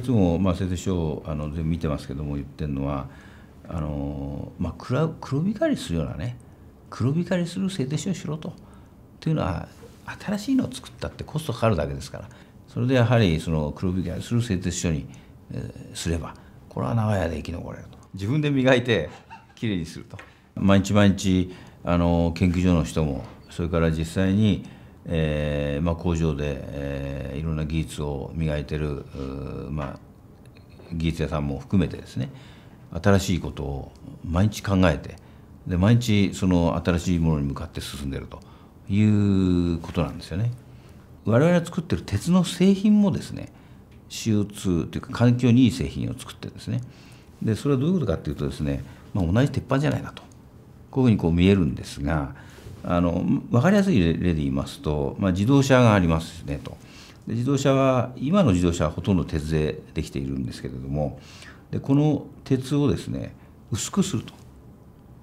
いつもまあ製鉄所、をあの全部見てますけども言ってるのはあの、まあ、黒光りするようなね黒光りする製鉄所をしろと。というのは新しいのを作ったってコストかかるだけですからそれでやはりその黒光りする製鉄所にすればこれは長屋で生き残れると自分で磨いてきれいにすると毎日毎日あの研究所の人もそれから実際にえーまあ、工場で、えー、いろんな技術を磨いてる、まあ、技術屋さんも含めてですね新しいことを毎日考えてで毎日その新しいものに向かって進んでるということなんですよね。我々が作ってる鉄の製品もですね CO2 というか環境にいい製品を作ってるんですね。でそれはどういうことかっていうとですね、まあ、同じ鉄板じゃないかとこういうふうにこう見えるんですがあの分かりやすい例で言いますと、まあ、自動車がありますねとで自動車は今の自動車はほとんど鉄でできているんですけれどもでこの鉄をですね薄くすると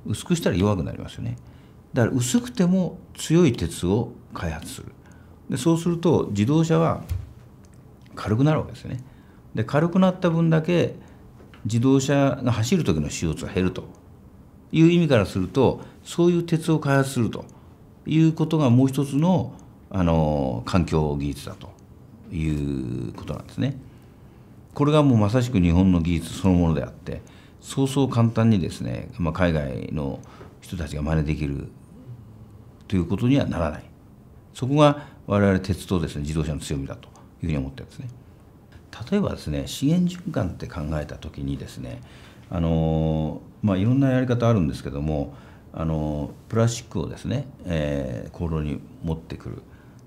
薄くしたら弱くなりますよねだから薄くても強い鉄を開発するでそうすると自動車は軽くなるわけですよねで軽くなった分だけ自動車が走る時の CO2 は減るという意味からするとそういう鉄を開発するということがもう一つのあの環境技術だということなんですね。これがもうまさしく日本の技術そのものであってそうそう簡単にですね、まあ、海外の人たちが真似できるということにはならないそこが我々鉄とですね自動車の強みだというふうに思ってるんですね。例えばですね資源循環って考えたときにですねあのまあ、いろんなやり方あるんですけどもあのプラスチックをですね、えー、香炉に持ってくる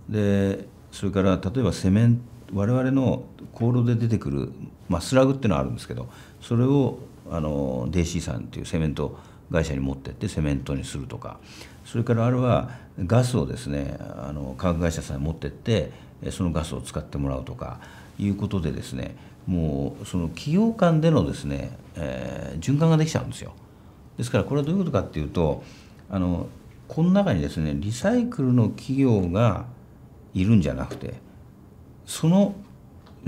でそれから例えばセメン我々の香炉で出てくる、まあ、スラグっていうのはあるんですけどそれをあのさんっていうセメント会社に持ってってセメントにするとかそれからあれはガスをですねあの化学会社さんに持ってってそのガスを使ってもらうとかいうことでですねもうその企業間でのですね、えー、循環ができちゃうんですよ。ですからこれはどういうことかっていうとあのこの中にですねリサイクルの企業がいるんじゃなくてその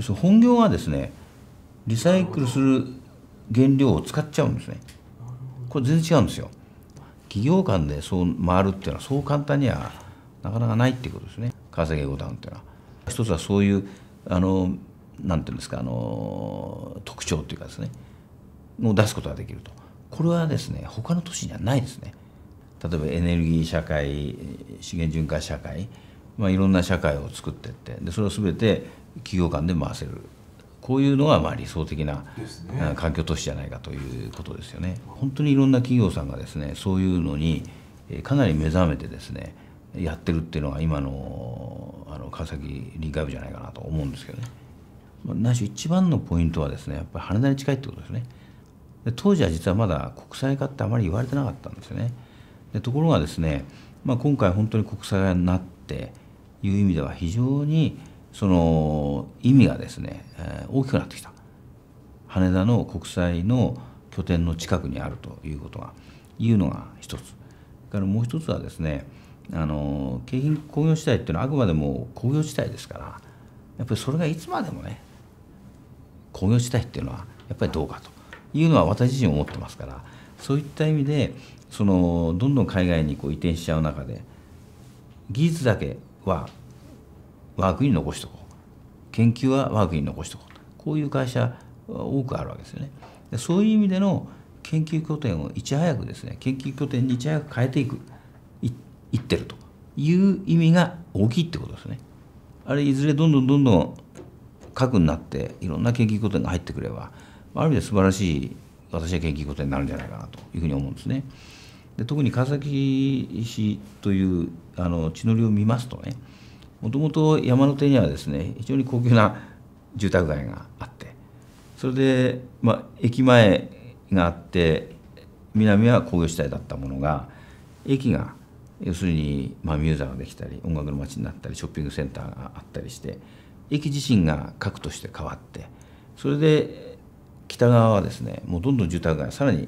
その本業がですねリサイクルする原料を使っちゃうんですね。これ全然違うんですよ。企業間でそう回るっていうのはそう簡単にはなかなかないっていうことですね。稼げ英語タンっていうのは。一つはそういうあのなんていうんですかあの特徴というかですねを出すことができるとこれはですね他の都市にはないですね例えばエネルギー社会資源循環社会、まあ、いろんな社会を作っていってでそれを全て企業間で回せるこういうのがまあ理想的な環境都市じゃないかということですよね。本当にいろんな企業さんがですねそういうのにかなり目覚めてですねやってるっていうのが今のあの川崎臨海部じゃないかなと思うんですけどね。何し一番のポイントはですねやっぱり羽田に近いってことですねで当時は実はまだ国際化ってあまり言われてなかったんですよねでところがですね、まあ、今回本当に国際化になっていう意味では非常にその意味がですね、えー、大きくなってきた羽田の国際の拠点の近くにあるということがいうのが一つからもう一つはですねあの京浜工業地帯っていうのはあくまでも工業地帯ですからやっぱりそれがいつまでもね工業地帯っていうのはやっぱりどうかというのは私自身思ってますからそういった意味でそのどんどん海外にこう移転しちゃう中で技術だけは我が国に残しておこう研究は我が国に残しておこうこういう会社多くあるわけですよね。そういう意味での研究拠点をいち早くですね研究拠点にいち早く変えていくいってるという意味が大きいってことですね。あれいずれどんどんどんどん核になっていろんな研究拠点が入ってくればある意味で素晴らしい私は研究拠点になるんじゃないかなというふうに思うんですね。で特に川崎市というあの地の利を見ますとねもともと山の手にはですね非常に高級な住宅街があってそれで、まあ、駅前があって南は工業地帯だったものが駅が要するに、まあ、ミューザーができたり音楽の街になったりショッピングセンターがあったりして駅自身が核として変わってそれで北側はですねもうどんどん住宅街さらに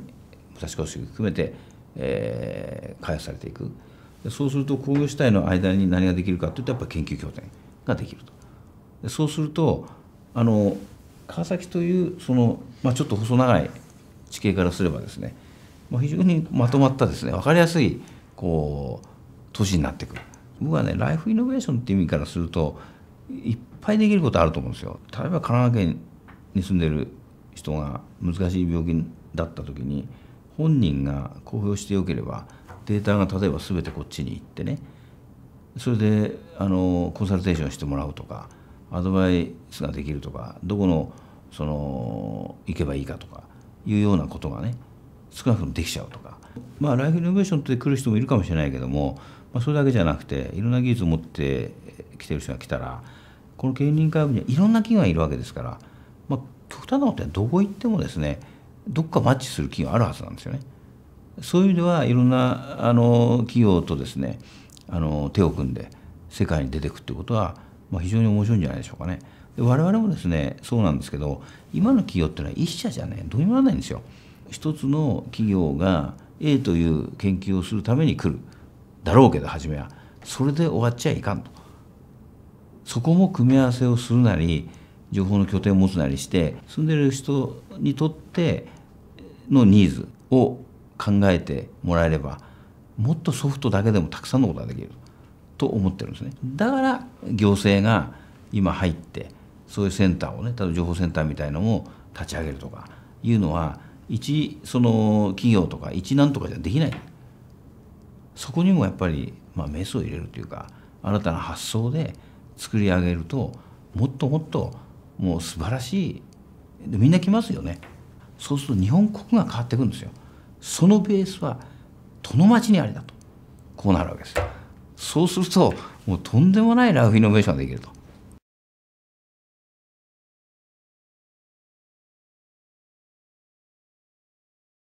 武蔵小杉含めて、えー、開発されていくそうすると工業地帯の間に何ができるかというとやっぱり研究拠点ができるとでそうするとあの川崎というその、まあ、ちょっと細長い地形からすればですね、まあ、非常にまとまったですね分かりやすいこう都市になってくる僕はねライフイノベーションっていう意味からするといっぱいできることあると思うんですよ例えば神奈川県に住んでる人が難しい病気だった時に本人が公表してよければデータが例えば全てこっちに行ってねそれであのコンサルテーションしてもらうとかアドバイスができるとかどこのその行けばいいかとかいうようなことがね少なくともできちゃうとかまあライフイノベーションって来る人もいるかもしれないけども、まあ、それだけじゃなくていろんな技術を持って来てる人が来たらこの経理会部にはいろんな企業がいるわけですから、まあ、極端なことはどこ行ってもですねどっかマッチする企業あるはずなんですよね。そういう意味ではいろんなあの企業とですねあの手を組んで世界に出ていくっていうことは、まあ、非常に面白いんじゃないでしょうかね。で我々もですねそうなんですけど今の企業っていうのは一社じゃねどうにもならないんですよ。一つの企業が A という研究をするために来るだろうけど初めはそれで終わっちゃいかんと。そこも組み合わせをするなり情報の拠点を持つなりして住んでる人にとってのニーズを考えてもらえればもっとソフトだけでもたくさんのことができると思ってるんですねだから行政が今入ってそういうセンターをね例えば情報センターみたいのも立ち上げるとかいうのは一その企業とか一なんとかじゃできないそこにもやっぱり、まあ、メスを入れるというか新たな発想で作り上げるともっともっともう素晴らしいでみんな来ますよねそうすると日本国が変わっていくんですよそのベースは殿町にありだとこうなるわけですそうするともうとんでもないライフイノベーションができると